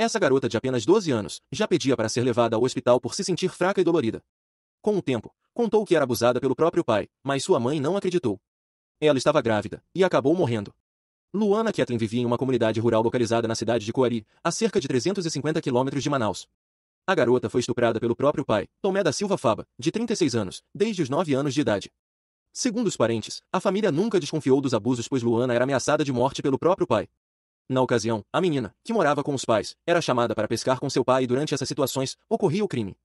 Essa garota de apenas 12 anos já pedia para ser levada ao hospital por se sentir fraca e dolorida. Com o tempo, contou que era abusada pelo próprio pai, mas sua mãe não acreditou. Ela estava grávida e acabou morrendo. Luana Ketlin vivia em uma comunidade rural localizada na cidade de Coari, a cerca de 350 quilômetros de Manaus. A garota foi estuprada pelo próprio pai, Tomé da Silva Faba, de 36 anos, desde os 9 anos de idade. Segundo os parentes, a família nunca desconfiou dos abusos pois Luana era ameaçada de morte pelo próprio pai, na ocasião, a menina, que morava com os pais, era chamada para pescar com seu pai e durante essas situações, ocorria o crime.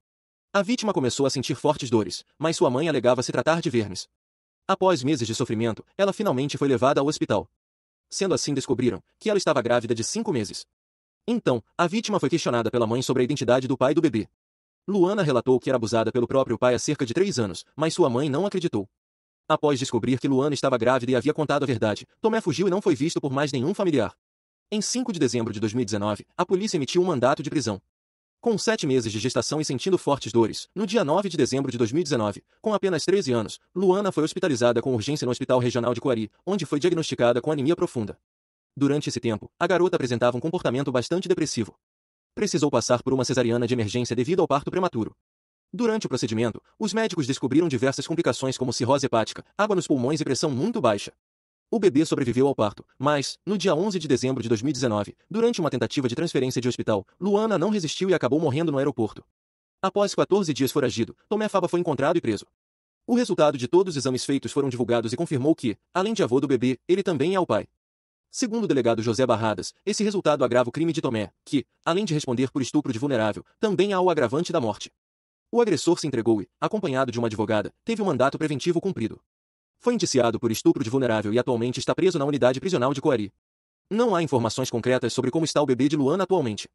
A vítima começou a sentir fortes dores, mas sua mãe alegava se tratar de vermes. Após meses de sofrimento, ela finalmente foi levada ao hospital. Sendo assim, descobriram que ela estava grávida de cinco meses. Então, a vítima foi questionada pela mãe sobre a identidade do pai do bebê. Luana relatou que era abusada pelo próprio pai há cerca de três anos, mas sua mãe não acreditou. Após descobrir que Luana estava grávida e havia contado a verdade, Tomé fugiu e não foi visto por mais nenhum familiar. Em 5 de dezembro de 2019, a polícia emitiu um mandato de prisão. Com sete meses de gestação e sentindo fortes dores, no dia 9 de dezembro de 2019, com apenas 13 anos, Luana foi hospitalizada com urgência no Hospital Regional de Coari, onde foi diagnosticada com anemia profunda. Durante esse tempo, a garota apresentava um comportamento bastante depressivo. Precisou passar por uma cesariana de emergência devido ao parto prematuro. Durante o procedimento, os médicos descobriram diversas complicações como cirrose hepática, água nos pulmões e pressão muito baixa. O bebê sobreviveu ao parto, mas, no dia 11 de dezembro de 2019, durante uma tentativa de transferência de hospital, Luana não resistiu e acabou morrendo no aeroporto. Após 14 dias foragido, Tomé Faba foi encontrado e preso. O resultado de todos os exames feitos foram divulgados e confirmou que, além de avô do bebê, ele também é o pai. Segundo o delegado José Barradas, esse resultado agrava o crime de Tomé, que, além de responder por estupro de vulnerável, também há o agravante da morte. O agressor se entregou e, acompanhado de uma advogada, teve o mandato preventivo cumprido foi indiciado por estupro de vulnerável e atualmente está preso na unidade prisional de Coari. Não há informações concretas sobre como está o bebê de Luana atualmente.